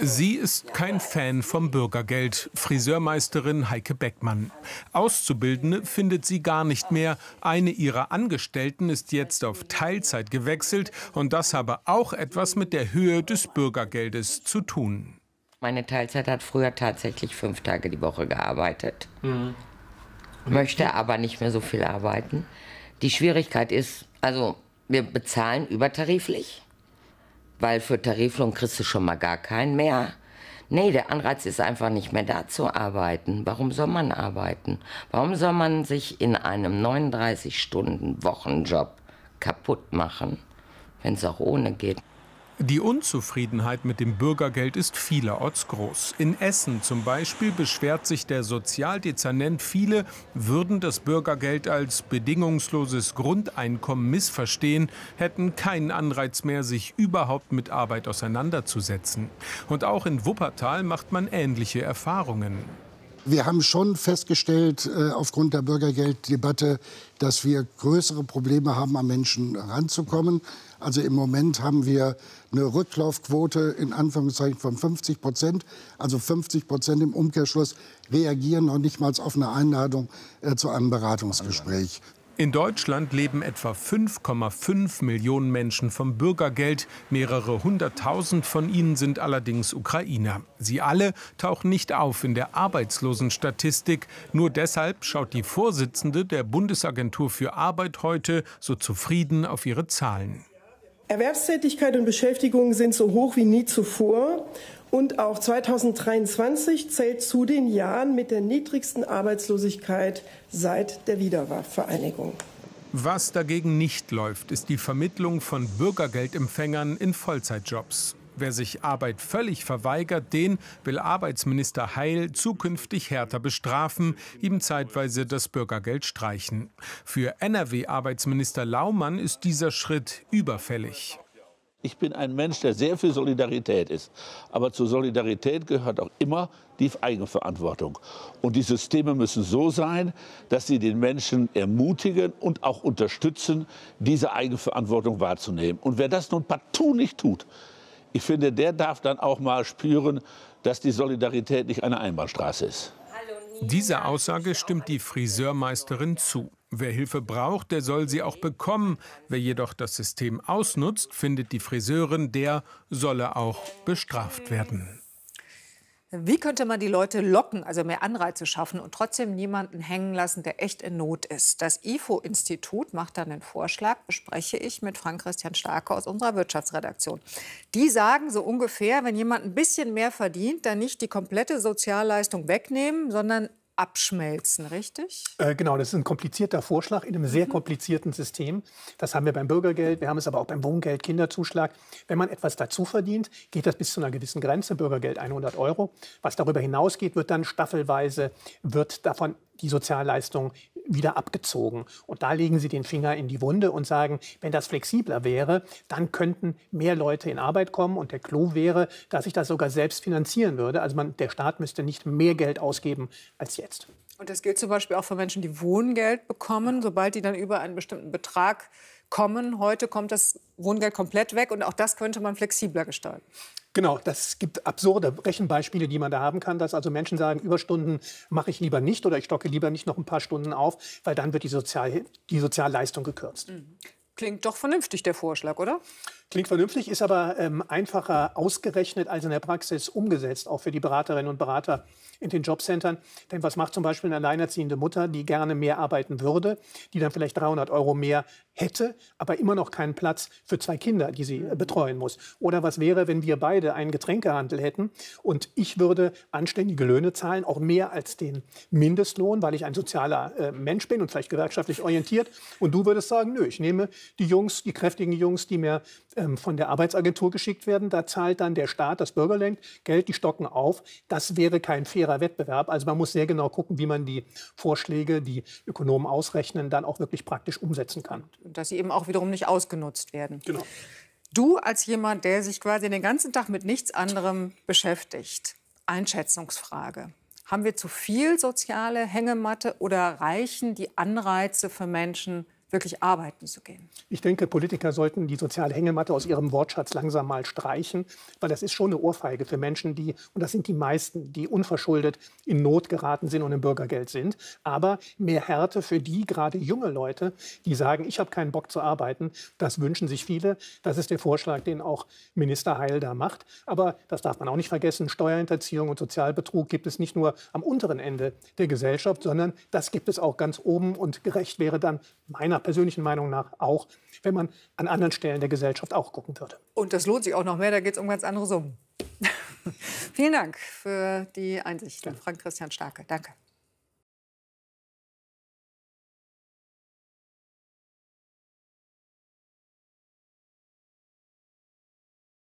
Sie ist kein Fan vom Bürgergeld, Friseurmeisterin Heike Beckmann. Auszubildende findet sie gar nicht mehr. Eine ihrer Angestellten ist jetzt auf Teilzeit gewechselt und das habe auch etwas mit der Höhe des Bürgergeldes zu tun. Meine Teilzeit hat früher tatsächlich fünf Tage die Woche gearbeitet, mhm. möchte aber nicht mehr so viel arbeiten. Die Schwierigkeit ist, also wir bezahlen übertariflich weil für Tariflohn kriegst du schon mal gar keinen mehr. Nee, der Anreiz ist einfach nicht mehr da zu arbeiten. Warum soll man arbeiten? Warum soll man sich in einem 39-Stunden-Wochenjob kaputt machen, wenn es auch ohne geht? Die Unzufriedenheit mit dem Bürgergeld ist vielerorts groß. In Essen zum Beispiel beschwert sich der Sozialdezernent, viele würden das Bürgergeld als bedingungsloses Grundeinkommen missverstehen, hätten keinen Anreiz mehr, sich überhaupt mit Arbeit auseinanderzusetzen. Und auch in Wuppertal macht man ähnliche Erfahrungen. Wir haben schon festgestellt, äh, aufgrund der Bürgergelddebatte, dass wir größere Probleme haben, an Menschen ranzukommen. Also im Moment haben wir eine Rücklaufquote in Anführungszeichen von 50 Prozent. Also 50 Prozent im Umkehrschluss reagieren noch nicht mal auf eine Einladung äh, zu einem Beratungsgespräch. In Deutschland leben etwa 5,5 Millionen Menschen vom Bürgergeld. Mehrere hunderttausend von ihnen sind allerdings Ukrainer. Sie alle tauchen nicht auf in der Arbeitslosenstatistik. Nur deshalb schaut die Vorsitzende der Bundesagentur für Arbeit heute so zufrieden auf ihre Zahlen. Erwerbstätigkeit und Beschäftigung sind so hoch wie nie zuvor. Und auch 2023 zählt zu den Jahren mit der niedrigsten Arbeitslosigkeit seit der Wiedervereinigung. Was dagegen nicht läuft, ist die Vermittlung von Bürgergeldempfängern in Vollzeitjobs. Wer sich Arbeit völlig verweigert, den will Arbeitsminister Heil zukünftig härter bestrafen, ihm zeitweise das Bürgergeld streichen. Für NRW-Arbeitsminister Laumann ist dieser Schritt überfällig. Ich bin ein Mensch, der sehr für Solidarität ist. Aber zur Solidarität gehört auch immer die Eigenverantwortung. Und die Systeme müssen so sein, dass sie den Menschen ermutigen und auch unterstützen, diese Eigenverantwortung wahrzunehmen. Und wer das nun partout nicht tut, ich finde, der darf dann auch mal spüren, dass die Solidarität nicht eine Einbahnstraße ist. Dieser Aussage stimmt die Friseurmeisterin zu. Wer Hilfe braucht, der soll sie auch bekommen. Wer jedoch das System ausnutzt, findet die Friseurin, der solle auch bestraft werden. Wie könnte man die Leute locken, also mehr Anreize schaffen und trotzdem niemanden hängen lassen, der echt in Not ist? Das IFO-Institut macht dann einen Vorschlag, bespreche ich mit Frank-Christian Starke aus unserer Wirtschaftsredaktion. Die sagen so ungefähr, wenn jemand ein bisschen mehr verdient, dann nicht die komplette Sozialleistung wegnehmen, sondern abschmelzen, richtig? Äh, genau, das ist ein komplizierter Vorschlag in einem sehr mhm. komplizierten System. Das haben wir beim Bürgergeld, wir haben es aber auch beim Wohngeld, Kinderzuschlag. Wenn man etwas dazu verdient, geht das bis zu einer gewissen Grenze, Bürgergeld 100 Euro. Was darüber hinausgeht, wird dann staffelweise, wird davon die Sozialleistung wieder abgezogen. Und da legen sie den Finger in die Wunde und sagen, wenn das flexibler wäre, dann könnten mehr Leute in Arbeit kommen. Und der Klo wäre, dass sich das sogar selbst finanzieren würde. Also man, der Staat müsste nicht mehr Geld ausgeben als jetzt. Und das gilt zum Beispiel auch für Menschen, die Wohngeld bekommen, sobald die dann über einen bestimmten Betrag kommen. Heute kommt das Wohngeld komplett weg und auch das könnte man flexibler gestalten. Genau, das gibt absurde Rechenbeispiele, die man da haben kann, dass also Menschen sagen, Überstunden mache ich lieber nicht oder ich stocke lieber nicht noch ein paar Stunden auf, weil dann wird die, Sozial die Sozialleistung gekürzt. Mhm. Klingt doch vernünftig, der Vorschlag, oder? Klingt vernünftig, ist aber ähm, einfacher ausgerechnet als in der Praxis umgesetzt, auch für die Beraterinnen und Berater in den Jobcentern. Denn was macht zum Beispiel eine alleinerziehende Mutter, die gerne mehr arbeiten würde, die dann vielleicht 300 Euro mehr hätte, aber immer noch keinen Platz für zwei Kinder, die sie äh, betreuen muss? Oder was wäre, wenn wir beide einen Getränkehandel hätten und ich würde anständige Löhne zahlen, auch mehr als den Mindestlohn, weil ich ein sozialer äh, Mensch bin und vielleicht gewerkschaftlich orientiert? Und du würdest sagen, nö, ich nehme die Jungs, die kräftigen Jungs, die mir ähm, von der Arbeitsagentur geschickt werden, da zahlt dann der Staat, das Bürgerland Geld, die stocken auf. Das wäre kein fairer Wettbewerb. Also man muss sehr genau gucken, wie man die Vorschläge, die Ökonomen ausrechnen, dann auch wirklich praktisch umsetzen kann. Und dass sie eben auch wiederum nicht ausgenutzt werden. Genau. Du als jemand, der sich quasi den ganzen Tag mit nichts anderem beschäftigt, Einschätzungsfrage. Haben wir zu viel soziale Hängematte oder reichen die Anreize für Menschen wirklich arbeiten zu gehen. Ich denke, Politiker sollten die soziale Hängematte aus ihrem Wortschatz langsam mal streichen, weil das ist schon eine Ohrfeige für Menschen, die, und das sind die meisten, die unverschuldet in Not geraten sind und im Bürgergeld sind. Aber mehr Härte für die, gerade junge Leute, die sagen, ich habe keinen Bock zu arbeiten, das wünschen sich viele. Das ist der Vorschlag, den auch Minister Heil da macht. Aber das darf man auch nicht vergessen, Steuerhinterziehung und Sozialbetrug gibt es nicht nur am unteren Ende der Gesellschaft, sondern das gibt es auch ganz oben. Und gerecht wäre dann meiner meiner persönlichen Meinung nach auch, wenn man an anderen Stellen der Gesellschaft auch gucken würde. Und das lohnt sich auch noch mehr, da geht es um ganz andere Summen. Vielen Dank für die Einsicht, Frank Christian Starke. Danke.